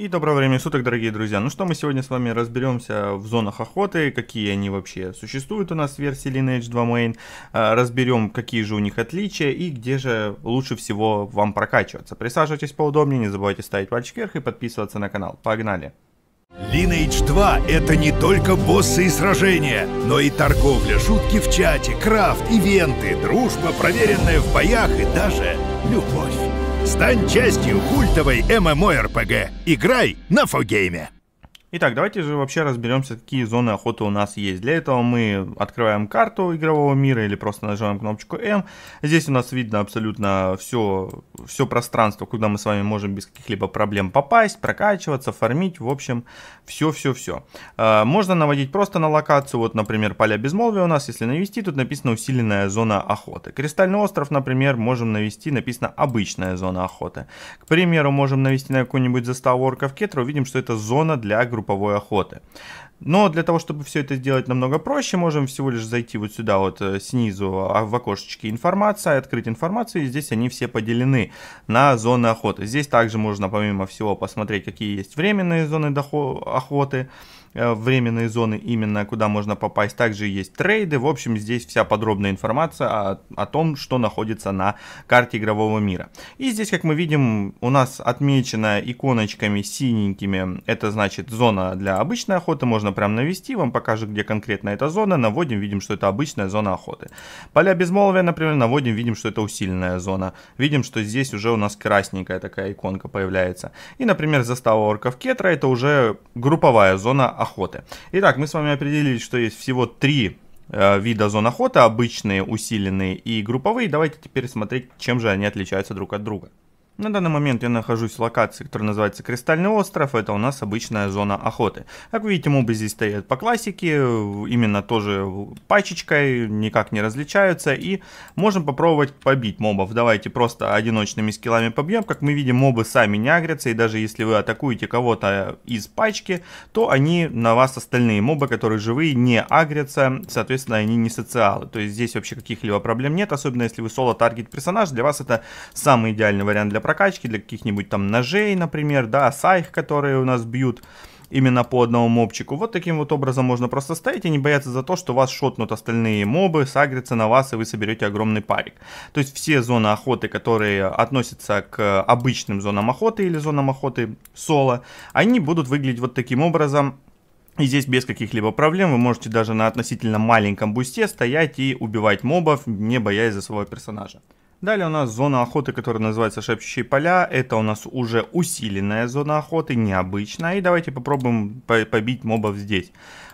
И доброго времени суток, дорогие друзья. Ну что, мы сегодня с вами разберемся в зонах охоты, какие они вообще существуют у нас в версии Lineage 2 Main, а, разберем, какие же у них отличия и где же лучше всего вам прокачиваться. Присаживайтесь поудобнее, не забывайте ставить пальчик вверх и подписываться на канал. Погнали! Lineage 2 — это не только боссы и сражения, но и торговля, шутки в чате, крафт, ивенты, дружба, проверенная в боях и даже любовь. Стань частью культовой MMORPG рпг Играй на Фогейме. Итак, давайте же вообще разберемся, какие зоны охоты у нас есть. Для этого мы открываем карту игрового мира или просто нажимаем кнопочку M. Здесь у нас видно абсолютно все, все пространство, куда мы с вами можем без каких-либо проблем попасть, прокачиваться, фармить, в общем, все-все-все. А, можно наводить просто на локацию, вот, например, поля безмолвия у нас, если навести, тут написано усиленная зона охоты. Кристальный остров, например, можем навести, написано обычная зона охоты. К примеру, можем навести на какую-нибудь заставу орков кетра, увидим, что это зона для групповой охоты. Но для того, чтобы все это сделать намного проще, можем всего лишь зайти вот сюда вот э, снизу а, в окошечке информация, открыть информацию, и здесь они все поделены на зоны охоты. Здесь также можно помимо всего посмотреть, какие есть временные зоны охоты, э, временные зоны именно, куда можно попасть. Также есть трейды. В общем, здесь вся подробная информация о, о том, что находится на карте игрового мира. И здесь, как мы видим, у нас отмечена иконочками синенькими. Это значит зона для обычной охоты. Можно можно прям навести, вам покажет, где конкретно эта зона. Наводим, видим, что это обычная зона охоты. Поля безмолвия, например, наводим, видим, что это усиленная зона. Видим, что здесь уже у нас красненькая такая иконка появляется. И, например, застава орков кетра, это уже групповая зона охоты. Итак, мы с вами определились, что есть всего три э, вида зон охоты, обычные, усиленные и групповые. Давайте теперь смотреть, чем же они отличаются друг от друга. На данный момент я нахожусь в локации, которая называется Кристальный остров. Это у нас обычная зона охоты. Как видите, мобы здесь стоят по классике, именно тоже пачечкой, никак не различаются. И можем попробовать побить мобов. Давайте просто одиночными скиллами побьем. Как мы видим, мобы сами не агрятся, и даже если вы атакуете кого-то из пачки, то они на вас остальные мобы, которые живые, не агрятся, соответственно, они не социалы. То есть здесь вообще каких-либо проблем нет, особенно если вы соло-таргет персонаж, для вас это самый идеальный вариант для прокачки, для каких-нибудь там ножей, например, да, сайх, которые у нас бьют именно по одному мобчику. Вот таким вот образом можно просто стоять и не бояться за то, что вас шотнут остальные мобы, сагрятся на вас и вы соберете огромный парик. То есть все зоны охоты, которые относятся к обычным зонам охоты или зонам охоты соло, они будут выглядеть вот таким образом. И здесь без каких-либо проблем вы можете даже на относительно маленьком бусте стоять и убивать мобов, не боясь за своего персонажа. Далее у нас зона охоты, которая называется шепчущие поля. Это у нас уже усиленная зона охоты, необычная. И давайте попробуем побить мобов здесь.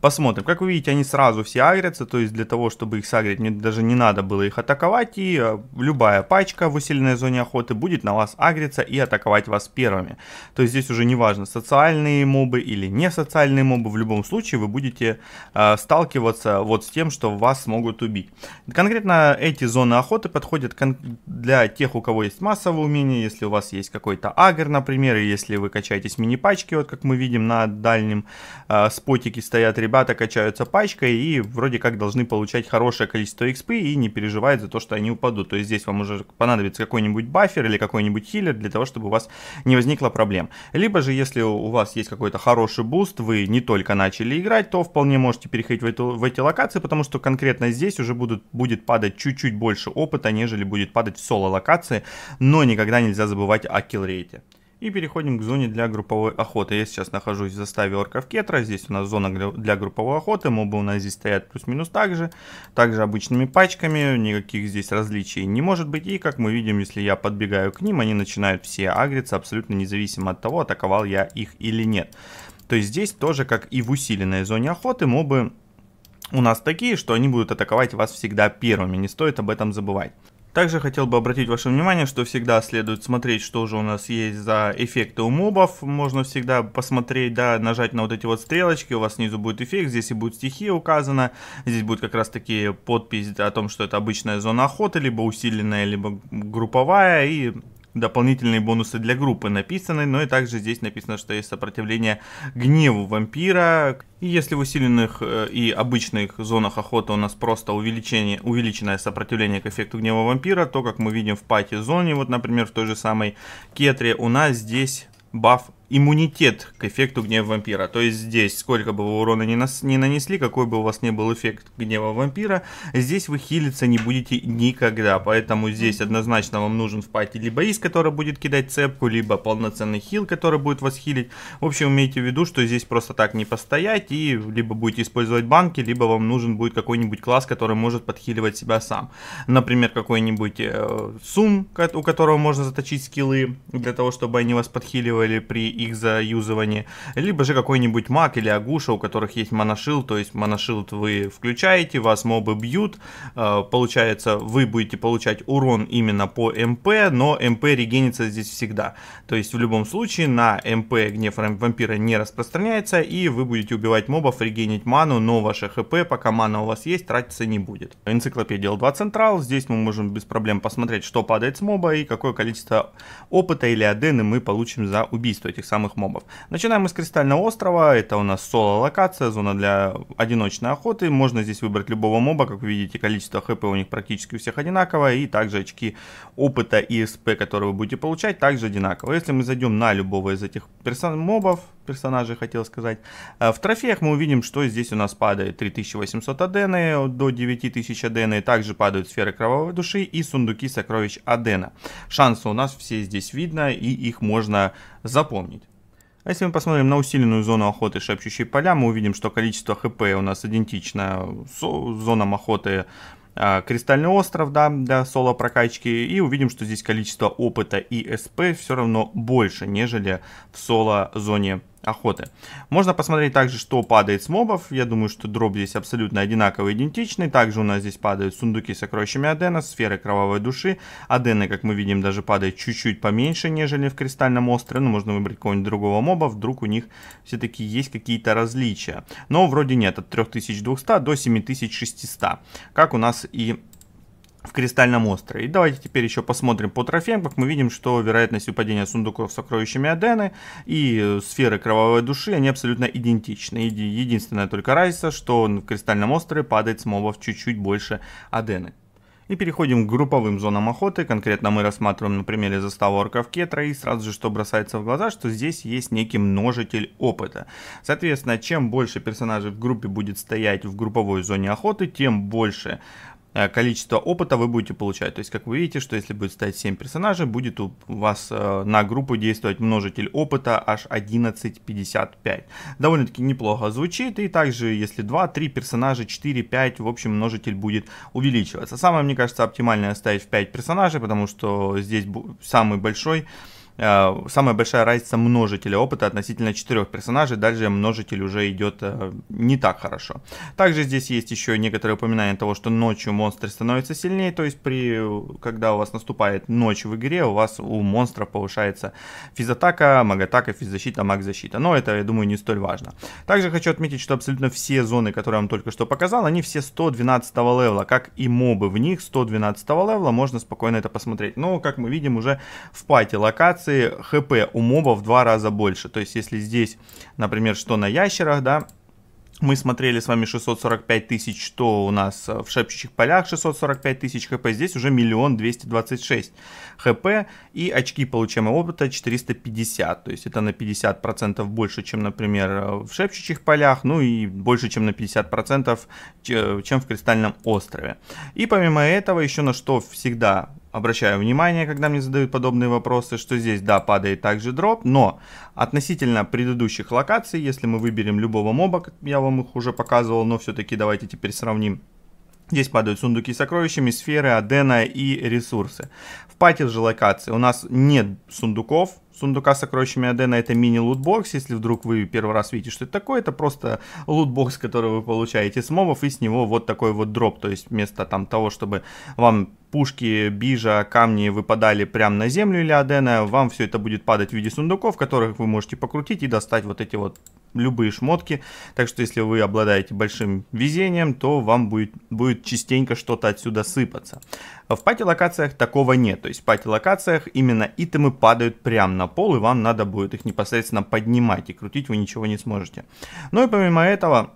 Посмотрим. Как вы видите, они сразу все агрятся, то есть для того, чтобы их сагрить, мне даже не надо было их атаковать, и э, любая пачка в усиленной зоне охоты будет на вас агриться и атаковать вас первыми. То есть здесь уже не важно, социальные мобы или не социальные мобы, в любом случае вы будете э, сталкиваться вот с тем, что вас смогут убить. Конкретно эти зоны охоты подходят для тех, у кого есть массовые умения, если у вас есть какой-то агр, например, и если вы качаетесь мини-пачки, вот как мы видим на дальнем э, спотике стоят ребята, ребята качаются пачкой и вроде как должны получать хорошее количество XP и не переживают за то, что они упадут. То есть здесь вам уже понадобится какой-нибудь бафер или какой-нибудь хиллер для того, чтобы у вас не возникло проблем. Либо же, если у вас есть какой-то хороший буст, вы не только начали играть, то вполне можете переходить в, эту, в эти локации, потому что конкретно здесь уже будут, будет падать чуть-чуть больше опыта, нежели будет падать в соло-локации, но никогда нельзя забывать о киллрейте. И переходим к зоне для групповой охоты. Я сейчас нахожусь в заставе орков кетра. Здесь у нас зона для групповой охоты. Мобы у нас здесь стоят плюс-минус также. Также обычными пачками. Никаких здесь различий не может быть. И как мы видим, если я подбегаю к ним, они начинают все агриться абсолютно независимо от того, атаковал я их или нет. То есть здесь тоже, как и в усиленной зоне охоты, мобы у нас такие, что они будут атаковать вас всегда первыми. Не стоит об этом забывать. Также хотел бы обратить ваше внимание, что всегда следует смотреть, что же у нас есть за эффекты у мобов. Можно всегда посмотреть, да, нажать на вот эти вот стрелочки, у вас снизу будет эффект, здесь и будет стихия указана. Здесь будет как раз таки подпись о том, что это обычная зона охоты, либо усиленная, либо групповая и дополнительные бонусы для группы написаны, но и также здесь написано, что есть сопротивление гневу вампира. И если в усиленных э, и обычных зонах охоты у нас просто увеличение, увеличенное сопротивление к эффекту гнева вампира, то, как мы видим в пати-зоне, вот, например, в той же самой Кетре, у нас здесь баф иммунитет к эффекту гнева вампира. То есть здесь, сколько бы вы урона не, нас, не нанесли, какой бы у вас не был эффект гнева вампира, здесь вы хилиться не будете никогда. Поэтому здесь однозначно вам нужен в пати либо из, который будет кидать цепку, либо полноценный хил, который будет вас хилить. В общем, имейте в виду, что здесь просто так не постоять, и либо будете использовать банки, либо вам нужен будет какой-нибудь класс, который может подхиливать себя сам. Например, какой-нибудь э, сум, у которого можно заточить скиллы, для того, чтобы они вас подхиливали при их заюзывание либо же какой-нибудь маг или агуша, у которых есть моношилд, то есть моношилд вы включаете, вас мобы бьют, э, получается вы будете получать урон именно по МП, но МП регенится здесь всегда, то есть в любом случае на МП гнев вампира не распространяется и вы будете убивать мобов, регенить ману, но ваше ХП, пока мана у вас есть, тратиться не будет. Энциклопедия L2 Central, здесь мы можем без проблем посмотреть, что падает с моба и какое количество опыта или адены мы получим за убийство этих этих самых мобов. Начинаем мы с Кристального острова, это у нас соло-локация, зона для одиночной охоты, можно здесь выбрать любого моба, как вы видите, количество хп у них практически у всех одинаковое, и также очки опыта и СП, которые вы будете получать, также одинаково. Если мы зайдем на любого из этих персон мобов, персонажей, хотел сказать. Э, в трофеях мы увидим, что здесь у нас падает 3800 адены э, до 9000 адены. Также падают сферы кровавой души и сундуки сокровищ адена. Шансы у нас все здесь видно и их можно запомнить. А если мы посмотрим на усиленную зону охоты шепчущие поля, мы увидим, что количество хп у нас идентично с зоном охоты э, Кристальный остров да, для соло прокачки. И увидим, что здесь количество опыта и СП все равно больше, нежели в соло зоне охоты. Можно посмотреть также, что падает с мобов. Я думаю, что дроп здесь абсолютно одинаковый, идентичный. Также у нас здесь падают сундуки с сокровищами Адена, сферы кровавой души. Адены, как мы видим, даже падают чуть-чуть поменьше, нежели в Кристальном острове. Но ну, можно выбрать какого-нибудь другого моба, вдруг у них все-таки есть какие-то различия. Но вроде нет, от 3200 до 7600, как у нас и в Кристальном острове. И давайте теперь еще посмотрим по трофеям. Как мы видим, что вероятность выпадения сундуков с сокровищами Адены и э, сферы Кровавой Души, они абсолютно идентичны. Единственная только разница, что в Кристальном острове падает с мобов чуть-чуть больше Адены. И переходим к групповым зонам охоты. Конкретно мы рассматриваем на примере заставы орков кетра. И сразу же, что бросается в глаза, что здесь есть некий множитель опыта. Соответственно, чем больше персонажей в группе будет стоять в групповой зоне охоты, тем больше Э, количество опыта вы будете получать. То есть, как вы видите, что если будет стоять 7 персонажей, будет у вас э, на группу действовать множитель опыта аж 11.55. Довольно-таки неплохо звучит. И также, если 2, 3 персонажа, 4, 5, в общем, множитель будет увеличиваться. Самое, мне кажется, оптимальное ставить в 5 персонажей, потому что здесь самый большой Э, самая большая разница множителя опыта относительно четырех персонажей. Дальше множитель уже идет э, не так хорошо. Также здесь есть еще некоторые упоминания того, что ночью монстры становятся сильнее. То есть, при, когда у вас наступает ночь в игре, у вас у монстров повышается физатака, магатака, физзащита, маг-защита. Но это, я думаю, не столь важно. Также хочу отметить, что абсолютно все зоны, которые я вам только что показал, они все 112 левела. Как и мобы в них 112 левела, можно спокойно это посмотреть. Но, как мы видим, уже в пати локации реакции хп у моба в два раза больше. То есть, если здесь, например, что на ящерах, да, мы смотрели с вами 645 тысяч, что у нас э, в шепчущих полях 645 тысяч хп, здесь уже миллион 226 хп и очки получаемого опыта 450, то есть это на 50% больше, чем, например, э, в шепчущих полях, ну и больше, чем на 50%, чем в кристальном острове. И помимо этого еще на что всегда обращаю внимание, когда мне задают подобные вопросы, что здесь, да, падает также дроп, но относительно предыдущих локаций, если мы выберем любого моба, я вам их уже показывал, но все-таки давайте теперь сравним. Здесь падают сундуки с сокровищами, сферы, адена и ресурсы. В пате же локации у нас нет сундуков, сундука с сокровищами Адена это мини-лутбокс, если вдруг вы первый раз видите, что это такое, это просто лутбокс, который вы получаете с мобов, и с него вот такой вот дроп, то есть вместо там того, чтобы вам пушки, бижа, камни выпадали прямо на землю или Адена, вам все это будет падать в виде сундуков, которых вы можете покрутить и достать вот эти вот любые шмотки, так что если вы обладаете большим везением, то вам будет, будет частенько что-то отсюда сыпаться. В пати-локациях такого нет, то есть в пати-локациях именно итемы падают прямо на пол, и вам надо будет их непосредственно поднимать, и крутить вы ничего не сможете. Ну и помимо этого,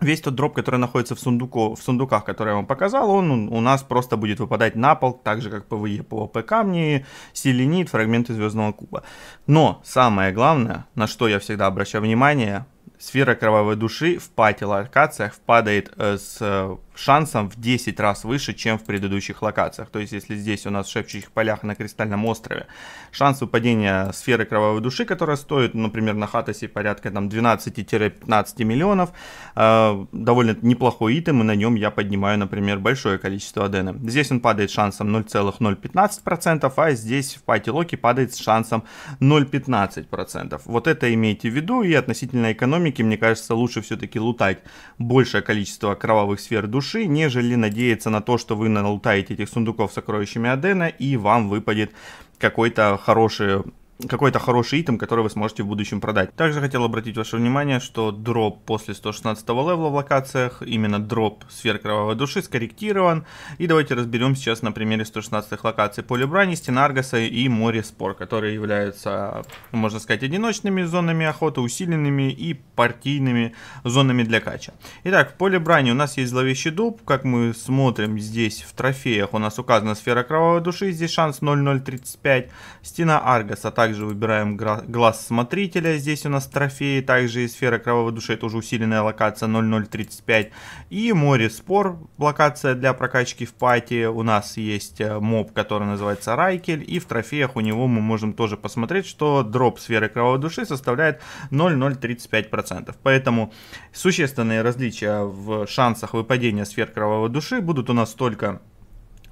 весь тот дроп, который находится в, сундуку, в сундуках, который я вам показал, он у нас просто будет выпадать на пол, так же как ПВЕ, ПВП e, камни, селенит, фрагменты звездного куба. Но самое главное, на что я всегда обращаю внимание, сфера кровавой души в пати-локациях впадает э, с э, шансом в 10 раз выше, чем в предыдущих локациях. То есть, если здесь у нас в шепчущих полях на Кристальном острове шанс выпадения сферы кровавой души, которая стоит, например, на Хатасе порядка там 12-15 миллионов, э, довольно неплохой итем, и на нем я поднимаю, например, большое количество адена. Здесь он падает шансом 0,015%, а здесь в пати Локи падает с шансом 0,15%. Вот это имейте в виду, и относительно экономики, мне кажется, лучше все-таки лутать большее количество кровавых сфер души, души, нежели надеяться на то, что вы налутаете этих сундуков с сокровищами Адена и вам выпадет какой-то хороший какой-то хороший итем, который вы сможете в будущем продать. Также хотел обратить ваше внимание, что дроп после 116 левела в локациях, именно дроп сфер кровавой души скорректирован. И давайте разберем сейчас на примере 116 локаций поле брани, стена Аргаса и море спор, которые являются, можно сказать, одиночными зонами охоты, усиленными и партийными зонами для кача. Итак, в поле брани у нас есть зловещий дуб, как мы смотрим здесь в трофеях у нас указана сфера кровавой души, здесь шанс 0.035, стена Аргаса также также выбираем глаз смотрителя. Здесь у нас трофеи. Также и сфера кровавой души. Это уже усиленная локация 0035. И море спор. Локация для прокачки в пати. У нас есть э, моб, который называется Райкель. И в трофеях у него мы можем тоже посмотреть, что дроп сферы кровавой души составляет 0,035%. Поэтому существенные различия в шансах выпадения сфер кровавой души будут у нас только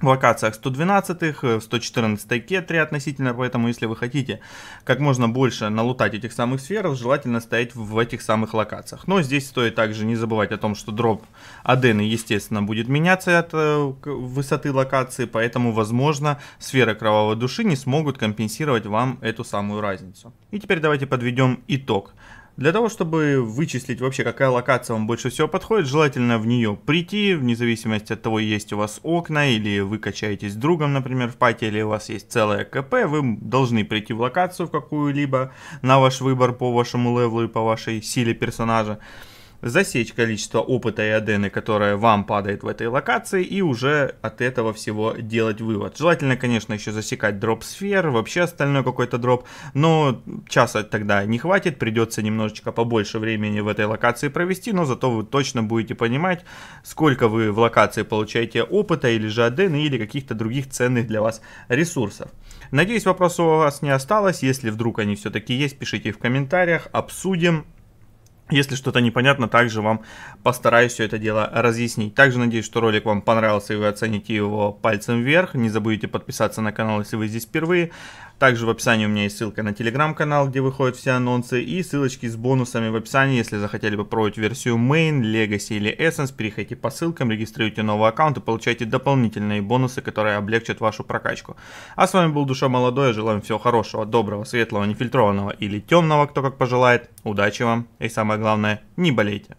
в локациях 112, х 114 кетри относительно, поэтому если вы хотите как можно больше налутать этих самых сфер, желательно стоять в этих самых локациях. Но здесь стоит также не забывать о том, что дроп адены, естественно, будет меняться от э, высоты локации, поэтому, возможно, сферы кровавой души не смогут компенсировать вам эту самую разницу. И теперь давайте подведем итог для того, чтобы вычислить вообще, какая локация вам больше всего подходит, желательно в нее прийти, вне зависимости от того, есть у вас окна, или вы качаетесь с другом, например, в пати, или у вас есть целое КП, вы должны прийти в локацию в какую-либо, на ваш выбор по вашему левлу и по вашей силе персонажа засечь количество опыта и адены, которое вам падает в этой локации, и уже от этого всего делать вывод. Желательно, конечно, еще засекать дроп сфер, вообще остальной какой-то дроп, но часа тогда не хватит, придется немножечко побольше времени в этой локации провести, но зато вы точно будете понимать, сколько вы в локации получаете опыта или же адены, или каких-то других ценных для вас ресурсов. Надеюсь, вопросов у вас не осталось, если вдруг они все-таки есть, пишите в комментариях, обсудим, если что-то непонятно, также вам постараюсь все это дело разъяснить. Также надеюсь, что ролик вам понравился и вы оцените его пальцем вверх. Не забудете подписаться на канал, если вы здесь впервые. Также в описании у меня есть ссылка на телеграм-канал, где выходят все анонсы, и ссылочки с бонусами в описании. Если захотели попробовать версию Main, Legacy или Essence, переходите по ссылкам, регистрируйте новый аккаунт и получайте дополнительные бонусы, которые облегчат вашу прокачку. А с вами был Душа Молодой, желаю всего хорошего, доброго, светлого, нефильтрованного или темного, кто как пожелает. Удачи вам и самое главное, не болейте.